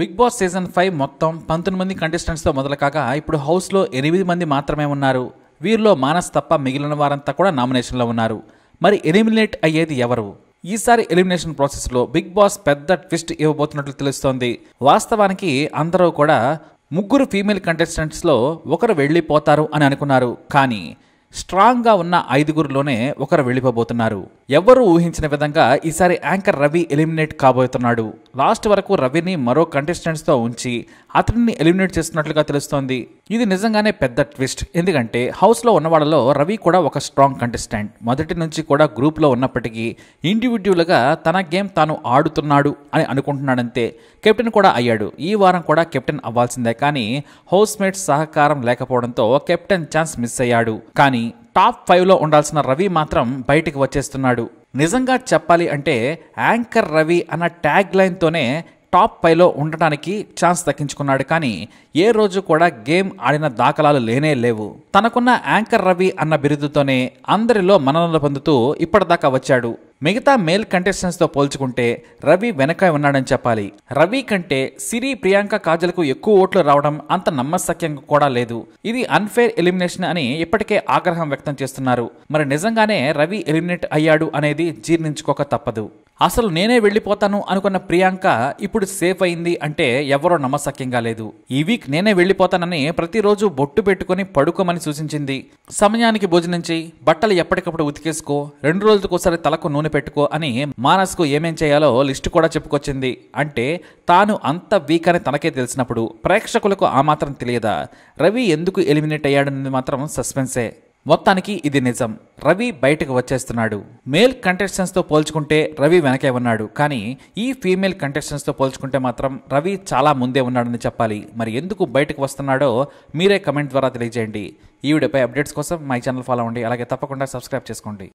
big boss season five మొత్తం పంతొమ్మిది మంది కంటెస్టెంట్స్తో మొదలు కాగా ఇప్పుడు హౌస్లో ఎనిమిది మంది మాత్రమే ఉన్నారు వీరిలో మానస్ తప్ప మిగిలిన వారంతా కూడా నామినేషన్లో ఉన్నారు మరి ఎలిమినేట్ అయ్యేది ఎవరు ఈసారి ఎలిమినేషన్ ప్రాసెస్లో బిగ్ బాస్ పెద్ద ట్విస్ట్ ఇవ్వబోతున్నట్లు తెలుస్తోంది వాస్తవానికి అందరూ కూడా ముగ్గురు ఫీమేల్ కంటెస్టెంట్స్లో ఒకరు వెళ్ళిపోతారు అని అనుకున్నారు కానీ స్ట్రాంగ్గా ఉన్న ఐదుగురులోనే ఒకరు వెళ్ళిపోబోతున్నారు ఎవ్వరూ ఊహించిన విధంగా ఈసారి యాంకర్ రవి ఎలిమినేట్ కాబోతున్నాడు లాస్ట్ వరకు రవిని మరో కంటెస్టెంట్స్తో ఉంచి అతడిని ఎలిమినేట్ చేస్తున్నట్లుగా తెలుస్తోంది ఇది నిజంగానే పెద్ద ట్విస్ట్ ఎందుకంటే హౌస్లో ఉన్న వాళ్ళలో రవి కూడా ఒక స్ట్రాంగ్ కంటెస్టెంట్ మొదటి నుంచి కూడా గ్రూప్లో ఉన్నప్పటికీ ఇండివిజువల్గా తన గేమ్ తాను ఆడుతున్నాడు అని అనుకుంటున్నాడంతే కెప్టెన్ కూడా అయ్యాడు ఈ వారం కూడా కెప్టెన్ అవ్వాల్సిందే కానీ హౌస్మేట్స్ సహకారం లేకపోవడంతో కెప్టెన్ ఛాన్స్ మిస్ అయ్యాడు కానీ టాప్ ఫైవ్లో ఉండాల్సిన రవి మాత్రం బయటికి వచ్చేస్తున్నాడు నిజంగా చెప్పాలి అంటే యాంకర్ రవి అన్న ట్యాగ్ లైన్తోనే టాప్ ఫైవ్లో ఉండటానికి ఛాన్స్ దక్కించుకున్నాడు కానీ ఏ రోజు కూడా గేమ్ ఆడిన దాఖలాలు లేనే లేవు తనకున్న యాంకర్ రవి అన్న బిరుదుతోనే అందరిలో మన్ననలు పొందుతూ ఇప్పటిదాకా వచ్చాడు మిగతా మేల్ కంటెస్టెంట్స్తో పోల్చుకుంటే రవి వెనక ఉన్నాడని చెప్పాలి రవి కంటే సిరి ప్రియాంక కాజల్కు ఎక్కువ ఓట్లు రావడం అంత నమ్మసక్యంగా కూడా లేదు ఇది అన్ఫేర్ ఎలిమినేషన్ అని ఇప్పటికే ఆగ్రహం వ్యక్తం చేస్తున్నారు మరి నిజంగానే రవి ఎలిమినేట్ అయ్యాడు అనేది జీర్ణించుకోక తప్పదు అసలు నేనే వెళ్ళిపోతాను అనుకున్న ప్రియాంక ఇప్పుడు సేఫ్ అయింది అంటే ఎవరో నమ్మశక్యంగా లేదు ఈ వీక్ నేనే వెళ్ళిపోతానని ప్రతిరోజు బొట్టు పెట్టుకుని పడుకోమని సూచించింది సమయానికి భోజనం చేయి బట్టలు ఎప్పటికప్పుడు ఉతికేసుకో రెండు రోజులకోసారి తలకు నూనె పెట్టుకో అని మానస్కు ఏమేం చేయాలో లిస్టు కూడా చెప్పుకొచ్చింది అంటే తాను అంత వీక్ అని తనకే తెలిసినప్పుడు ప్రేక్షకులకు ఆ మాత్రం తెలియదా రవి ఎందుకు ఎలిమినేట్ అయ్యాడన్నది మాత్రం సస్పెన్సే మొత్తానికి ఇది నిజం రవి బయటకు వచ్చేస్తున్నాడు మేల్ కంటెస్టెంట్స్తో పోల్చుకుంటే రవి వెనకే ఉన్నాడు కానీ ఈ ఫీమేల్ కంటెస్టెంట్స్తో పోల్చుకుంటే మాత్రం రవి చాలా ముందే ఉన్నాడని చెప్పాలి మరి ఎందుకు బయటకు వస్తున్నాడో మీరే కమెంట్ ద్వారా తెలియజేయండి ఈ వీడియోపై అప్డేట్స్ కోసం మై ఛానల్ ఫాలో అవ్వండి అలాగే తప్పకుండా సబ్స్క్రైబ్ చేసుకోండి